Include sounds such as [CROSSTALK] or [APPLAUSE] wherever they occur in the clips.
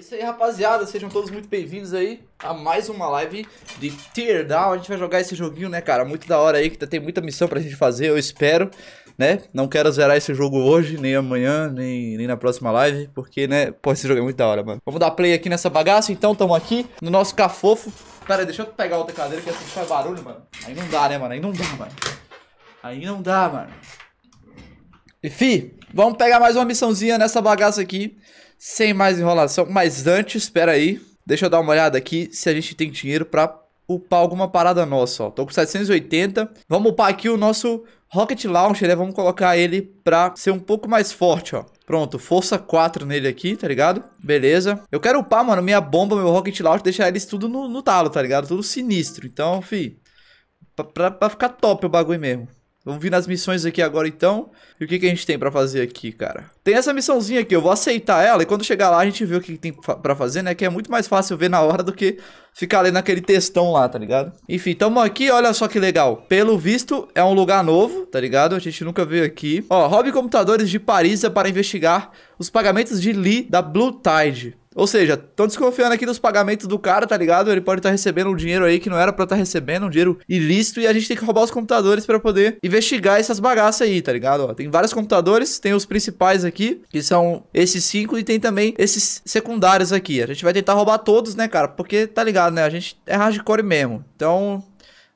isso aí, rapaziada. Sejam todos muito bem-vindos aí a mais uma live de Teardown. A gente vai jogar esse joguinho, né, cara? Muito da hora aí, que tá- tem muita missão pra gente fazer, eu espero, né? Não quero zerar esse jogo hoje, nem amanhã, nem, nem na próxima live, porque, né, pô, esse jogo é muito da hora, mano. Vamos dar play aqui nessa bagaça, então, tamo aqui no nosso cafofo. Pera aí, deixa eu pegar outra cadeira, que assim faz barulho, mano. Aí não dá, né, mano? Aí não dá, mano. Aí não dá, mano. E, fi, vamos pegar mais uma missãozinha nessa bagaça aqui. Sem mais enrolação, mas antes, espera aí, deixa eu dar uma olhada aqui se a gente tem dinheiro pra upar alguma parada nossa, ó. Tô com 780. Vamos upar aqui o nosso Rocket Launcher, né? Vamos colocar ele pra ser um pouco mais forte, ó. Pronto, força 4 nele aqui, tá ligado? Beleza. Eu quero upar, mano, minha bomba, meu Rocket Launcher, deixar eles tudo no, no talo, tá ligado? Tudo sinistro. Então, fi, pra, pra, pra ficar top o bagulho mesmo. Vamos vir nas missões aqui agora então. E o que, que a gente tem pra fazer aqui, cara? Tem essa missãozinha aqui, eu vou aceitar ela e quando chegar lá a gente vê o que, que tem pra fazer, né? Que é muito mais fácil ver na hora do que ficar lendo aquele textão lá, tá ligado? Enfim, tamo aqui, olha só que legal. Pelo visto, é um lugar novo, tá ligado? A gente nunca veio aqui. Ó, Hobby Computadores de Paris é para investigar os pagamentos de Lee da Blue Tide. Ou seja, estão desconfiando aqui dos pagamentos do cara, tá ligado? Ele pode estar tá recebendo um dinheiro aí que não era para estar tá recebendo, um dinheiro ilícito, e a gente tem que roubar os computadores para poder investigar essas bagaças aí, tá ligado? Ó, tem vários computadores, tem os principais aqui, que são esses cinco, e tem também esses secundários aqui. A gente vai tentar roubar todos, né, cara? Porque, tá ligado, né? A gente é hardcore mesmo. Então,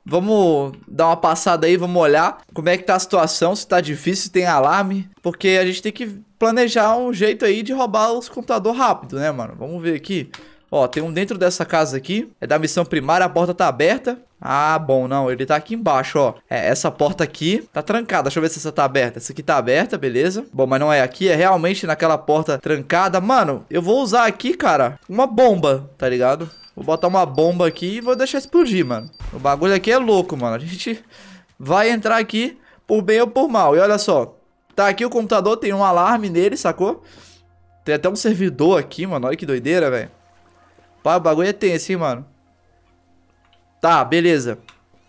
Vamos dar uma passada aí, vamos olhar como é que tá a situação, se tá difícil, se tem alarme, porque a gente tem que planejar um jeito aí de roubar os computadores rápido, né, mano? Vamos ver aqui. Ó, tem um dentro dessa casa aqui. É da missão primária, a porta tá aberta. Ah, bom, não, ele tá aqui embaixo, ó. É, essa porta aqui tá trancada. Deixa eu ver se essa tá aberta. Essa aqui tá aberta, beleza. Bom, mas não é aqui, é realmente naquela porta trancada. Mano, eu vou usar aqui, cara, uma bomba, tá ligado? Vou botar uma bomba aqui e vou deixar explodir, mano. O bagulho aqui é louco, mano. A gente vai entrar aqui por bem ou por mal. E olha só, Tá aqui o computador, tem um alarme nele, sacou? Tem até um servidor aqui, mano. Olha que doideira, velho. Pá, o bagulho é tenso, hein, mano. Tá, beleza.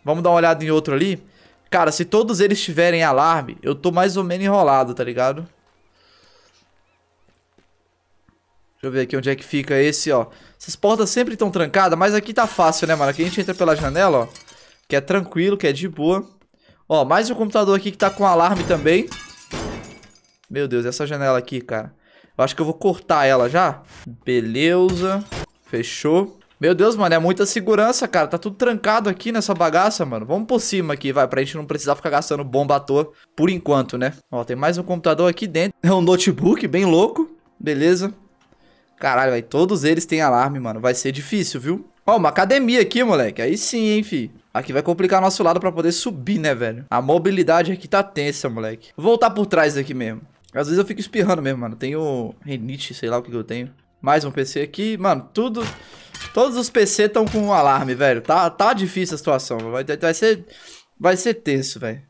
Vamos dar uma olhada em outro ali. Cara, se todos eles tiverem alarme, eu tô mais ou menos enrolado, tá ligado? Deixa eu ver aqui onde é que fica esse, ó. Essas portas sempre estão trancadas, mas aqui tá fácil, né, mano? Aqui a gente entra pela janela, ó. Que é tranquilo, que é de boa. Ó, mais um computador aqui que tá com alarme também. Meu Deus, essa janela aqui, cara. Eu acho que eu vou cortar ela já. Beleza. Fechou. Meu Deus, mano, é muita segurança, cara. Tá tudo trancado aqui nessa bagaça, mano. Vamos por cima aqui, vai, pra gente não precisar ficar gastando bomba à toa por enquanto, né? Ó, tem mais um computador aqui dentro. É um notebook bem louco. Beleza. Caralho, vai, todos eles têm alarme, mano. Vai ser difícil, viu? Ó, uma academia aqui, moleque. Aí sim, hein, fi. Aqui vai complicar nosso lado pra poder subir, né, velho? A mobilidade aqui tá tensa, moleque. Vou voltar por trás daqui mesmo. Às vezes eu fico espirrando mesmo, mano. Tenho renite, sei lá o que, que eu tenho. Mais um PC aqui. Mano, tudo... Todos os PC estão com um alarme, velho. Tá, tá difícil a situação. Vai, vai ser... Vai ser tenso, velho.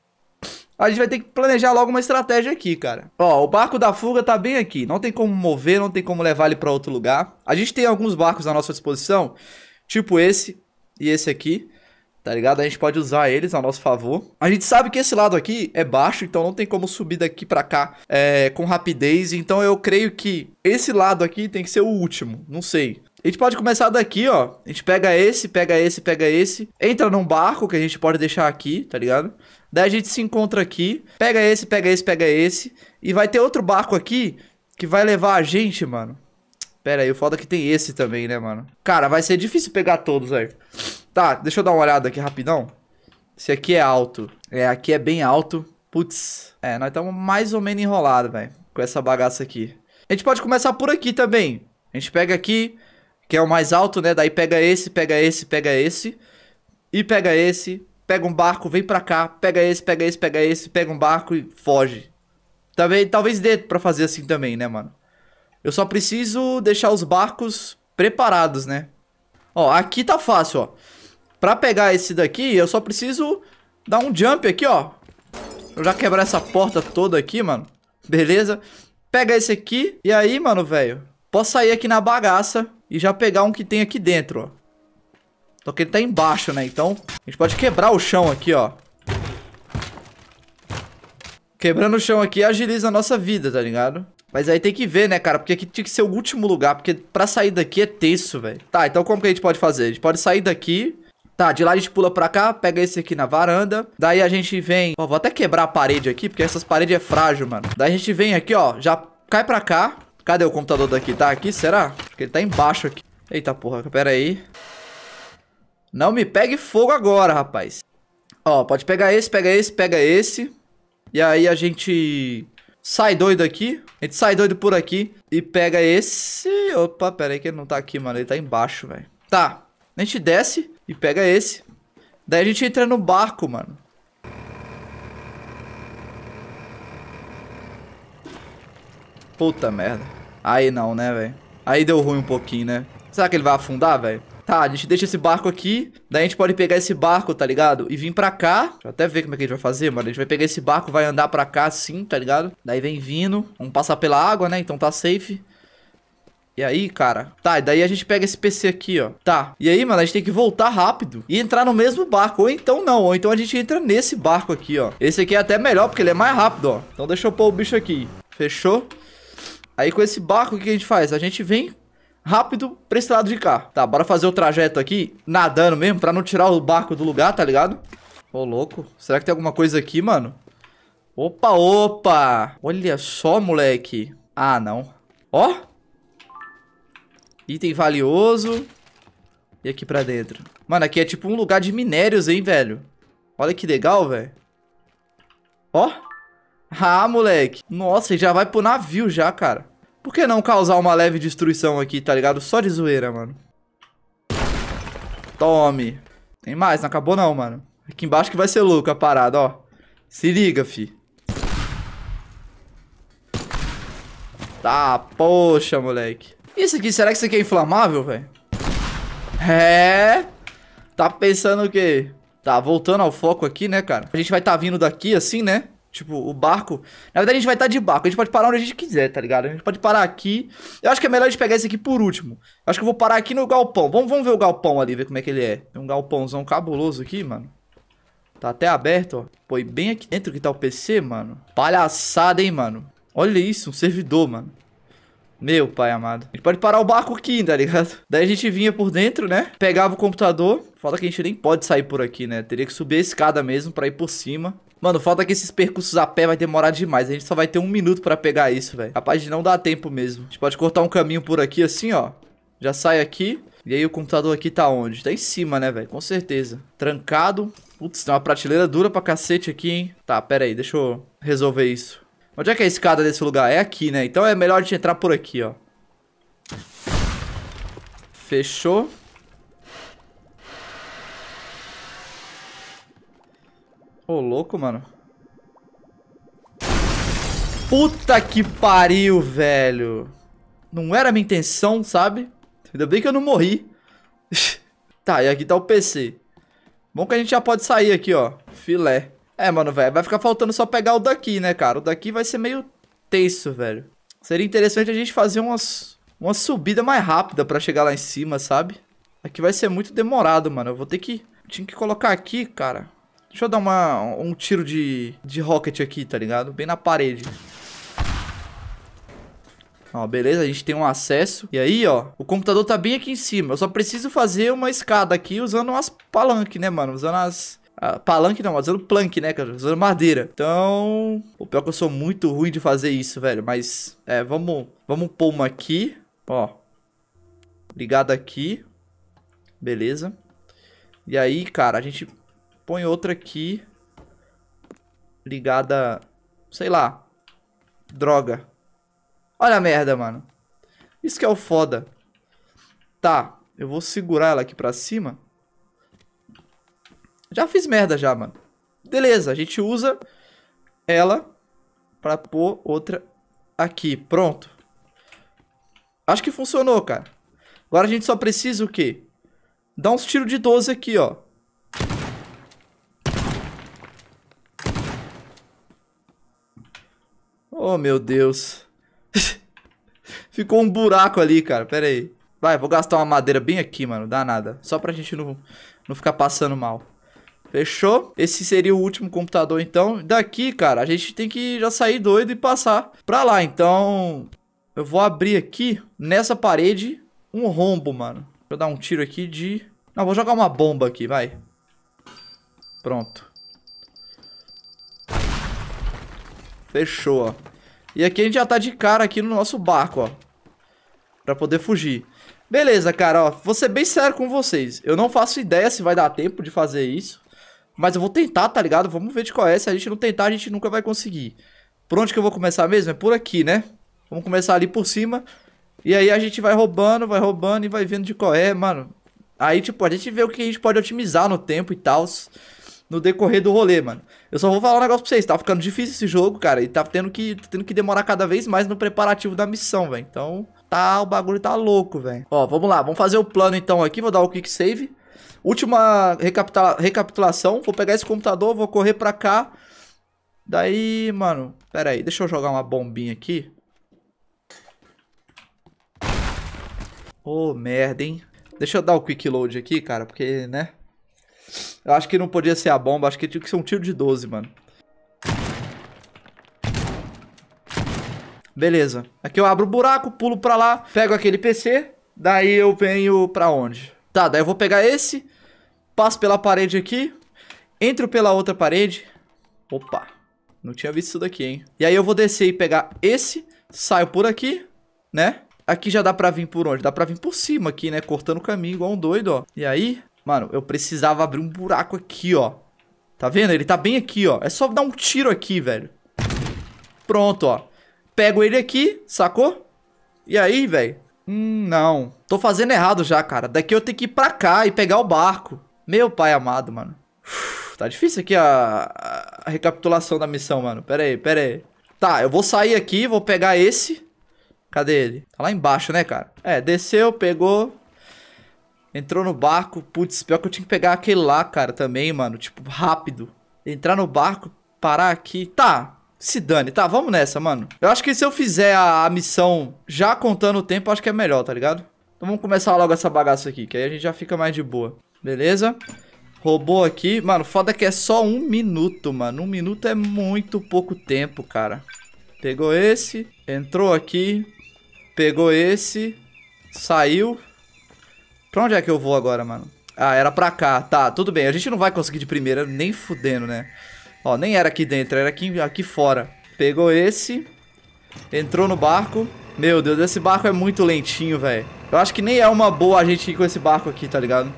A gente vai ter que planejar logo uma estratégia aqui, cara. Ó, o barco da fuga tá bem aqui. Não tem como mover, não tem como levar ele pra outro lugar. A gente tem alguns barcos à nossa disposição. Tipo esse e esse aqui tá ligado? A gente pode usar eles a nosso favor. A gente sabe que esse lado aqui é baixo, então não tem como subir daqui pra cá é, com rapidez. Então eu creio que esse lado aqui tem que ser o último, não sei. A gente pode começar daqui, ó. A gente pega esse, pega esse, pega esse. Entra num barco que a gente pode deixar aqui, tá ligado? Daí a gente se encontra aqui. Pega esse, pega esse, pega esse. E vai ter outro barco aqui que vai levar a gente, mano. Pera aí, o foda é que tem esse também, né, mano? Cara, vai ser difícil pegar todos aí. Tá, deixa eu dar uma olhada aqui rapidão. Esse aqui é alto. É, aqui é bem alto. Putz. É, nós estamos mais ou menos enrolados, velho. Com essa bagaça aqui. A gente pode começar por aqui também. A gente pega aqui, que é o mais alto, né? Daí pega esse, pega esse, pega esse. E pega esse. Pega um barco, vem pra cá. Pega esse, pega esse, pega esse. Pega um barco e foge. Também, talvez dê pra fazer assim também, né, mano? Eu só preciso deixar os barcos preparados, né? Ó, aqui tá fácil, ó. Pra pegar esse daqui, eu só preciso dar um jump aqui, ó. Eu já quebrar essa porta toda aqui, mano. Beleza? Pega esse aqui. E aí, mano, velho. Posso sair aqui na bagaça e já pegar um que tem aqui dentro, ó. Só que ele tá embaixo, né? Então, a gente pode quebrar o chão aqui, ó. Quebrando o chão aqui agiliza a nossa vida, tá ligado? Mas aí tem que ver, né, cara? Porque aqui tinha que ser o último lugar, porque pra sair daqui é tenso, velho. Tá, então como que a gente pode fazer? A gente pode sair daqui, Tá, de lá a gente pula pra cá, pega esse aqui na varanda. Daí a gente vem... Ó, vou até quebrar a parede aqui, porque essas paredes é frágil, mano. Daí a gente vem aqui, ó, já cai pra cá. Cadê o computador daqui? Tá aqui, será? Acho que ele tá embaixo aqui. Eita porra, pera aí. Não me pegue fogo agora, rapaz. Ó, pode pegar esse, pega esse, pega esse. E aí a gente sai doido aqui. A gente sai doido por aqui e pega esse... Opa, pera aí que ele não tá aqui, mano. Ele tá embaixo, velho. Tá, a gente desce. E pega esse. Daí a gente entra no barco, mano. Puta merda. Aí não, né, velho? Aí deu ruim um pouquinho, né? Será que ele vai afundar, velho? Tá, a gente deixa esse barco aqui. Daí a gente pode pegar esse barco, tá ligado? E vir pra cá. Deixa eu até ver como é que a gente vai fazer, mano. A gente vai pegar esse barco, vai andar pra cá assim, tá ligado? Daí vem vindo. Vamos passar pela água, né? Então tá safe. E aí, cara? Tá, e daí a gente pega esse PC aqui, ó. Tá. E aí, mano, a gente tem que voltar rápido e entrar no mesmo barco. Ou então não, ou então a gente entra nesse barco aqui, ó. Esse aqui é até melhor, porque ele é mais rápido, ó. Então deixa eu pôr o bicho aqui. Fechou? Aí com esse barco, o que a gente faz? A gente vem rápido pra esse lado de cá. Tá, bora fazer o trajeto aqui, nadando mesmo, pra não tirar o barco do lugar, tá ligado? Ô, louco. Será que tem alguma coisa aqui, mano? Opa, opa! Olha só, moleque. Ah, não. Ó! Item valioso. E aqui pra dentro. Mano, aqui é tipo um lugar de minérios, hein, velho. Olha que legal, velho. Ó. Ah, moleque. Nossa, já vai pro navio já, cara. Por que não causar uma leve destruição aqui, tá ligado? Só de zoeira, mano. Tome. Tem mais, não acabou não, mano. Aqui embaixo que vai ser louco a parada, ó. Se liga, fi. Tá, poxa, moleque. Isso aqui, será que isso aqui é inflamável, velho? É... Tá pensando o quê? Tá, voltando ao foco aqui, né, cara? A gente vai tá vindo daqui assim, né? Tipo, o barco... Na verdade, a gente vai estar tá de barco. A gente pode parar onde a gente quiser, tá ligado? A gente pode parar aqui. Eu acho que é melhor a gente pegar esse aqui por último. Eu acho que eu vou parar aqui no galpão. Vamos, vamos ver o galpão ali, ver como é que ele é. Tem um galpãozão cabuloso aqui, mano. Tá até aberto, ó. Pô, e bem aqui dentro que tá o PC, mano. Palhaçada, hein, mano. Olha isso, um servidor, mano. Meu pai amado. Ele pode parar o barco aqui, tá ligado? Daí a gente vinha por dentro, né? Pegava o computador. Falta que a gente nem pode sair por aqui, né? Teria que subir a escada mesmo pra ir por cima. Mano, falta que esses percursos a pé vai demorar demais. A gente só vai ter um minuto pra pegar isso, velho. Capaz de não dar tempo mesmo. A gente pode cortar um caminho por aqui assim, ó. Já sai aqui. E aí o computador aqui tá onde? Tá em cima, né, velho? Com certeza. Trancado. Putz, tem uma prateleira dura pra cacete aqui, hein? Tá, pera aí. Deixa eu resolver isso. Onde é que é a escada desse lugar? É aqui, né? Então é melhor a gente entrar por aqui, ó. Fechou. Ô, oh, louco, mano. Puta que pariu, velho. Não era minha intenção, sabe? Ainda bem que eu não morri. [LAUGHS] tá, e aqui tá o PC. Bom que a gente já pode sair aqui, ó. Filé. É, mano, velho, vai ficar faltando só pegar o daqui, né, cara? O daqui vai ser meio tenso, velho. Seria interessante a gente fazer umas, uma subida mais rápida pra chegar lá em cima, sabe? Aqui vai ser muito demorado, mano. Eu vou ter que... Tinha que colocar aqui, cara. Deixa eu dar uma, um tiro de, de rocket aqui, tá ligado? Bem na parede. Ó, beleza, a gente tem um acesso. E aí, ó, o computador tá bem aqui em cima. Eu só preciso fazer uma escada aqui usando as palanques, né, mano? Usando as, ah, palanque não, mas usando plank, né, cara? Usando madeira. Então. O pior é que eu sou muito ruim de fazer isso, velho. Mas. É, vamos. Vamos pôr uma aqui. Ó. Ligada aqui. Beleza. E aí, cara, a gente põe outra aqui. Ligada. Sei lá. Droga. Olha a merda, mano. Isso que é o foda. Tá. Eu vou segurar ela aqui pra cima. Já fiz merda já, mano. Beleza, a gente usa ela pra pôr outra aqui. Pronto. Acho que funcionou, cara. Agora a gente só precisa o quê? Dar uns tiros de 12 aqui, ó. Oh, meu Deus. [LAUGHS] Ficou um buraco ali, cara. Pera aí. Vai, vou gastar uma madeira bem aqui, mano. Dá nada. Só pra gente não, não ficar passando mal. Fechou? Esse seria o último computador, então. Daqui, cara, a gente tem que já sair doido e passar pra lá. Então, eu vou abrir aqui, nessa parede, um rombo, mano. Deixa eu dar um tiro aqui de... Não, vou jogar uma bomba aqui, vai. Pronto. Fechou, ó. E aqui a gente já tá de cara aqui no nosso barco, ó. Pra poder fugir. Beleza, cara, ó. Vou ser bem sério com vocês. Eu não faço ideia se vai dar tempo de fazer isso. Mas eu vou tentar, tá ligado? Vamos ver de qual é. Se a gente não tentar, a gente nunca vai conseguir. Por onde que eu vou começar mesmo? É por aqui, né? Vamos começar ali por cima. E aí a gente vai roubando, vai roubando e vai vendo de qual é, mano. Aí, tipo, a gente vê o que a gente pode otimizar no tempo e tal. No decorrer do rolê, mano. Eu só vou falar um negócio pra vocês. Tá ficando difícil esse jogo, cara. E tá tendo que, tá tendo que demorar cada vez mais no preparativo da missão, velho. Então, tá, o bagulho tá louco, velho. Ó, vamos lá. Vamos fazer o plano então aqui. Vou dar o quick save. Última recapitula recapitulação. Vou pegar esse computador, vou correr pra cá. Daí, mano... Pera aí, deixa eu jogar uma bombinha aqui. Ô, oh, merda, hein? Deixa eu dar o quick load aqui, cara, porque, né? Eu acho que não podia ser a bomba, acho que tinha que ser um tiro de 12, mano. Beleza. Aqui eu abro o buraco, pulo pra lá, pego aquele PC, daí eu venho pra onde? Tá, daí eu vou pegar esse, Passo pela parede aqui. Entro pela outra parede. Opa. Não tinha visto isso daqui, hein? E aí eu vou descer e pegar esse. Saio por aqui, né? Aqui já dá pra vir por onde? Dá pra vir por cima aqui, né? Cortando o caminho igual um doido, ó. E aí, mano, eu precisava abrir um buraco aqui, ó. Tá vendo? Ele tá bem aqui, ó. É só dar um tiro aqui, velho. Pronto, ó. Pego ele aqui, sacou? E aí, velho? Hum, não. Tô fazendo errado já, cara. Daqui eu tenho que ir pra cá e pegar o barco. Meu pai amado, mano. Uf, tá difícil aqui a, a recapitulação da missão, mano. Pera aí, pera aí. Tá, eu vou sair aqui, vou pegar esse. Cadê ele? Tá lá embaixo, né, cara? É, desceu, pegou. Entrou no barco. Putz, pior que eu tinha que pegar aquele lá, cara, também, mano. Tipo, rápido. Entrar no barco, parar aqui. Tá, se dane. Tá, vamos nessa, mano. Eu acho que se eu fizer a, a missão já contando o tempo, acho que é melhor, tá ligado? Então vamos começar logo essa bagaça aqui, que aí a gente já fica mais de boa. Beleza? Roubou aqui. Mano, foda que é só um minuto, mano. Um minuto é muito pouco tempo, cara. Pegou esse. Entrou aqui. Pegou esse. Saiu. Pra onde é que eu vou agora, mano? Ah, era pra cá. Tá, tudo bem. A gente não vai conseguir de primeira, nem fudendo, né? Ó, nem era aqui dentro, era aqui, aqui fora. Pegou esse. Entrou no barco. Meu Deus, esse barco é muito lentinho, velho. Eu acho que nem é uma boa a gente ir com esse barco aqui, tá ligado?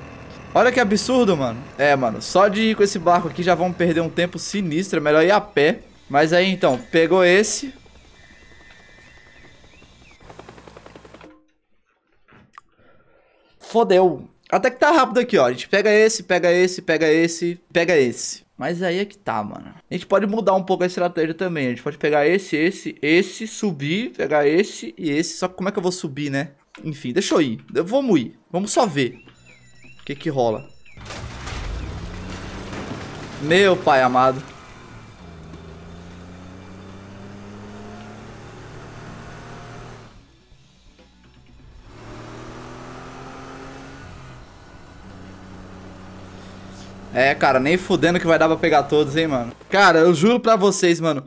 Olha que absurdo, mano. É, mano, só de ir com esse barco aqui já vamos perder um tempo sinistro. É melhor ir a pé. Mas aí, então, pegou esse. Fodeu. Até que tá rápido aqui, ó. A gente pega esse, pega esse, pega esse, pega esse. Mas aí é que tá, mano. A gente pode mudar um pouco a estratégia também. A gente pode pegar esse, esse, esse, subir, pegar esse e esse. Só que como é que eu vou subir, né? Enfim, deixa eu ir. vamos ir. Vamos só ver que que rola? Meu pai amado. É, cara, nem fudendo que vai dar pra pegar todos, hein, mano. Cara, eu juro pra vocês, mano,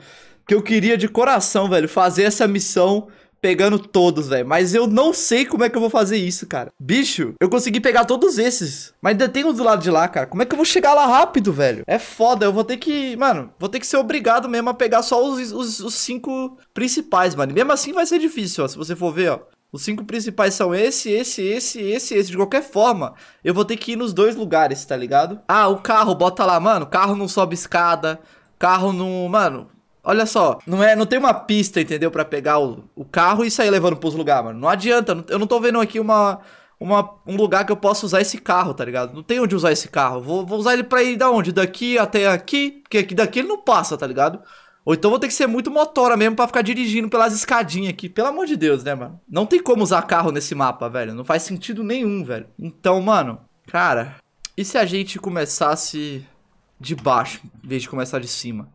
que eu queria de coração, velho, fazer essa missão pegando todos, velho. Mas eu não sei como é que eu vou fazer isso, cara. Bicho, eu consegui pegar todos esses. Mas ainda tem um do lado de lá, cara. Como é que eu vou chegar lá rápido, velho? É foda. Eu vou ter que, mano, vou ter que ser obrigado mesmo a pegar só os, os, os cinco principais, mano. E mesmo assim vai ser difícil, ó. Se você for ver, ó. Os cinco principais são esse, esse, esse, esse, esse. De qualquer forma, eu vou ter que ir nos dois lugares, tá ligado? Ah, o carro, bota lá, mano. Carro não sobe escada. Carro não. Mano, Olha só, não é, não tem uma pista, entendeu, para pegar o, o, carro e sair levando pros lugares, mano. Não adianta, eu não tô vendo aqui uma, uma, um lugar que eu possa usar esse carro, tá ligado? Não tem onde usar esse carro. Vou, vou usar ele pra ir da onde? Daqui até aqui? Porque aqui daqui ele não passa, tá ligado? Ou então vou ter que ser muito motora mesmo pra ficar dirigindo pelas escadinhas aqui. Pelo amor de Deus, né, mano? Não tem como usar carro nesse mapa, velho. Não faz sentido nenhum, velho. Então, mano, cara, e se a gente começasse de baixo em vez de começar de cima?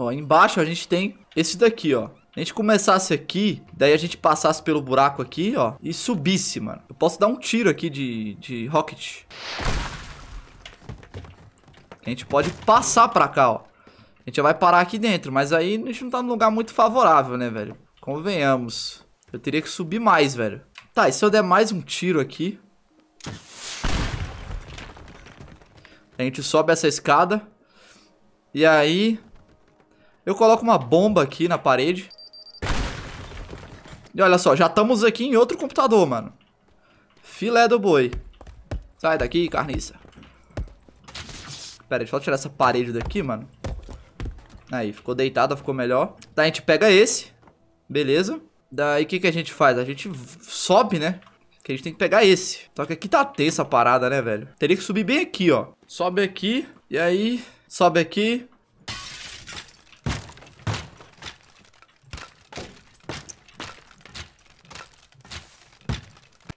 Ó, embaixo a gente tem esse daqui, ó. A gente começasse aqui, daí a gente passasse pelo buraco aqui, ó, e subisse, mano. Eu posso dar um tiro aqui de, de rocket. A gente pode passar pra cá, ó. A gente já vai parar aqui dentro, mas aí a gente não tá num lugar muito favorável, né, velho? Convenhamos. Eu teria que subir mais, velho. Tá, e se eu der mais um tiro aqui? A gente sobe essa escada. E aí eu coloco uma bomba aqui na parede. E olha só, já estamos aqui em outro computador, mano. Filé do boi. Sai daqui, carniça. Pera, deixa eu tirar essa parede daqui, mano. Aí, ficou deitada, ficou melhor. Tá, a gente pega esse. Beleza. Daí, o que, que a gente faz? A gente sobe, né? Que a gente tem que pegar esse. Só que aqui tá tensa a parada, né, velho? Teria que subir bem aqui, ó. Sobe aqui. E aí, sobe aqui.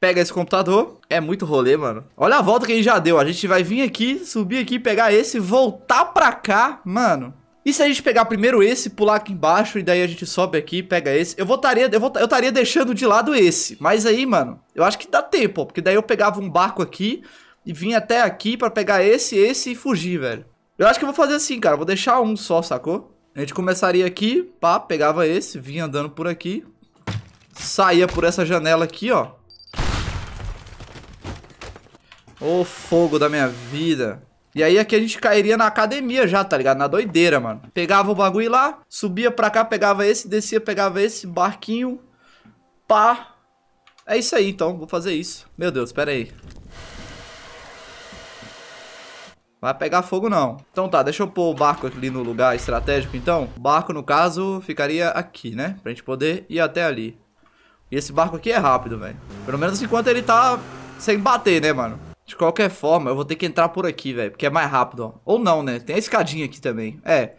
pega esse computador. É muito rolê, mano. Olha a volta que a gente já deu. A gente vai vir aqui, subir aqui, pegar esse, voltar pra cá. Mano, e se a gente pegar primeiro esse, pular aqui embaixo e daí a gente sobe aqui pega esse? Eu votaria, eu eu estaria deixando de lado esse. Mas aí, mano, eu acho que dá tempo, ó, porque daí eu pegava um barco aqui e vinha até aqui para pegar esse, esse e fugir, velho. Eu acho que eu vou fazer assim, cara, vou deixar um só, sacou? A gente começaria aqui, pá, pegava esse, vinha andando por aqui, saía por essa janela aqui, ó. Ô fogo da minha vida. E aí aqui a gente cairia na academia já, tá ligado? Na doideira, mano. Pegava o bagulho lá, subia pra cá, pegava esse, descia, pegava esse barquinho. Pá. É isso aí, então. Vou fazer isso. Meu Deus, pera aí. Vai pegar fogo não. Então tá, deixa eu pôr o barco ali no lugar estratégico, então. O barco, no caso, ficaria aqui, né? Pra gente poder ir até ali. E esse barco aqui é rápido, velho. Pelo menos enquanto ele tá sem bater, né, mano? De qualquer forma, eu vou ter que entrar por aqui, velho, porque é mais rápido, ó. Ou não, né? Tem a escadinha aqui também. É.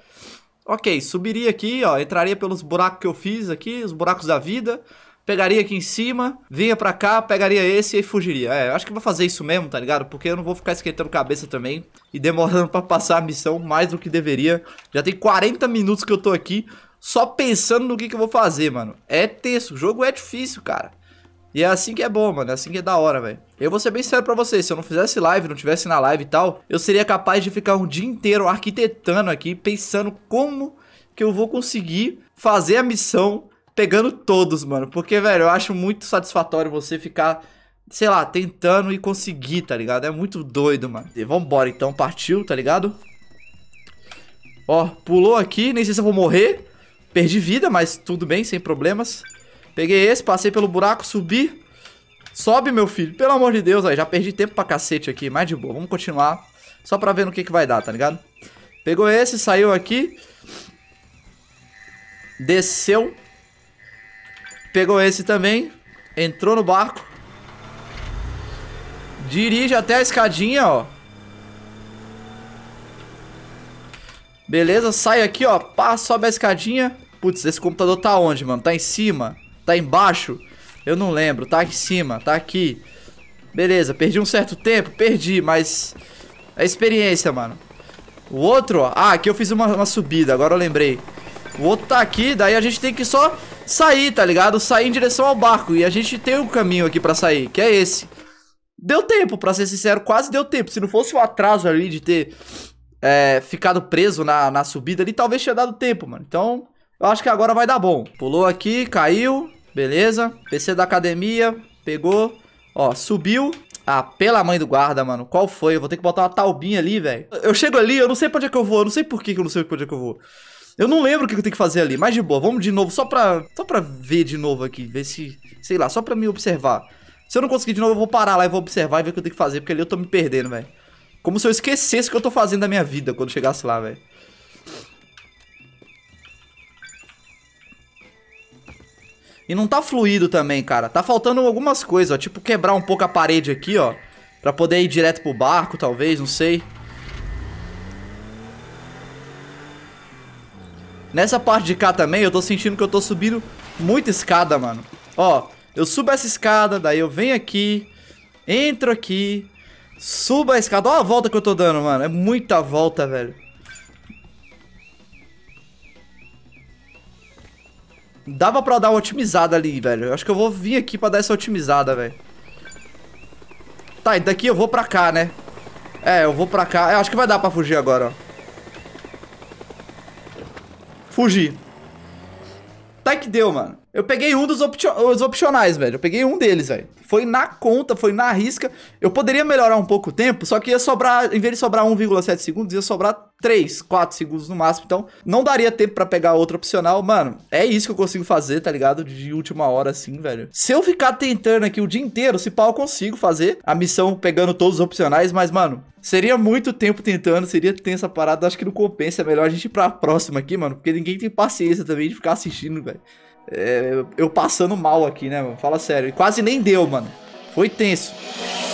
Ok, subiria aqui, ó, entraria pelos buracos que eu fiz aqui, os buracos da vida. Pegaria aqui em cima, vinha pra cá, pegaria esse e fugiria. É, acho que vou fazer isso mesmo, tá ligado? Porque eu não vou ficar esquentando cabeça também e demorando pra passar a missão mais do que deveria. Já tem 40 minutos que eu tô aqui só pensando no que, que eu vou fazer, mano. É tenso, o jogo é difícil, cara. E é assim que é bom, mano. É assim que é da hora, velho. Eu vou ser bem sério pra vocês. Se eu não fizesse live, não tivesse na live e tal, eu seria capaz de ficar um dia inteiro arquitetando aqui, pensando como que eu vou conseguir fazer a missão pegando todos, mano. Porque, velho, eu acho muito satisfatório você ficar, sei lá, tentando e conseguir, tá ligado? É muito doido, mano. E vambora, então. Partiu, tá ligado? Ó, pulou aqui. Nem sei se eu vou morrer. Perdi vida, mas tudo bem, sem problemas. Peguei esse, passei pelo buraco, subi. Sobe, meu filho. Pelo amor de Deus, aí já perdi tempo pra cacete aqui, Mais de boa. Vamos continuar só pra ver no que, que vai dar, tá ligado? Pegou esse, saiu aqui. Desceu. Pegou esse também. Entrou no barco. Dirige até a escadinha, ó. Beleza, sai aqui, ó. Pá, sobe a escadinha. Putz, esse computador tá onde, mano? Tá em cima. Tá embaixo? Eu não lembro. Tá aqui em cima, tá aqui. Beleza, perdi um certo tempo, perdi, mas... É experiência, mano. O outro, ó. Ah, aqui eu fiz uma, uma subida, agora eu lembrei. O outro tá aqui, daí a gente tem que só sair, tá ligado? Sair em direção ao barco. E a gente tem um caminho aqui pra sair, que é esse. Deu tempo, pra ser sincero, quase deu tempo. Se não fosse o atraso ali de ter é, ficado preso na, na subida ali, talvez tinha dado tempo, mano. Então, eu acho que agora vai dar bom. Pulou aqui, caiu. Beleza. PC da academia. Pegou. Ó, subiu. Ah, pela mãe do guarda, mano. Qual foi? Eu vou ter que botar uma talbinha ali, velho. Eu chego ali, eu não sei pra onde é que eu vou. Eu não sei por que eu não sei pra onde é que eu vou. Eu não lembro o que eu tenho que fazer ali. Mas de boa, vamos de novo. Só pra, só pra ver de novo aqui. Ver se... Sei lá, só pra me observar. Se eu não conseguir de novo, eu vou parar lá e vou observar e ver o que eu tenho que fazer. Porque ali eu tô me perdendo, velho. Como se eu esquecesse o que eu tô fazendo da minha vida quando chegasse lá, velho. E não tá fluido também, cara. Tá faltando algumas coisas, ó. Tipo, quebrar um pouco a parede aqui, ó. Pra poder ir direto pro barco, talvez, não sei. Nessa parte de cá também, eu tô sentindo que eu tô subindo muita escada, mano. Ó, eu subo essa escada, daí eu venho aqui, entro aqui, subo a escada. Olha a volta que eu tô dando, mano. É muita volta, velho. Dava pra dar uma otimizada ali, velho. Eu acho que eu vou vir aqui pra dar essa otimizada, velho. Tá, e daqui eu vou pra cá, né? É, eu vou pra cá. Eu é, acho que vai dar pra fugir agora, ó. Fugir. Tá que deu, mano. Eu peguei um dos os opcionais, velho. Eu peguei um deles, velho. Foi na conta, foi na risca. Eu poderia melhorar um pouco o tempo, só que ia sobrar, em vez de sobrar 1,7 segundos, ia sobrar 3, 4 segundos no máximo. Então, não daria tempo para pegar outra opcional. Mano, é isso que eu consigo fazer, tá ligado? De última hora, assim, velho. Se eu ficar tentando aqui o dia inteiro, se pau, eu consigo fazer a missão pegando todos os opcionais. Mas, mano, Seria muito tempo tentando, seria tensa a parada. Acho que não compensa. É melhor a gente ir pra próxima aqui, mano. Porque ninguém tem paciência também de ficar assistindo, velho. É, eu passando mal aqui, né, mano? Fala sério. Quase nem deu, mano. Foi tenso.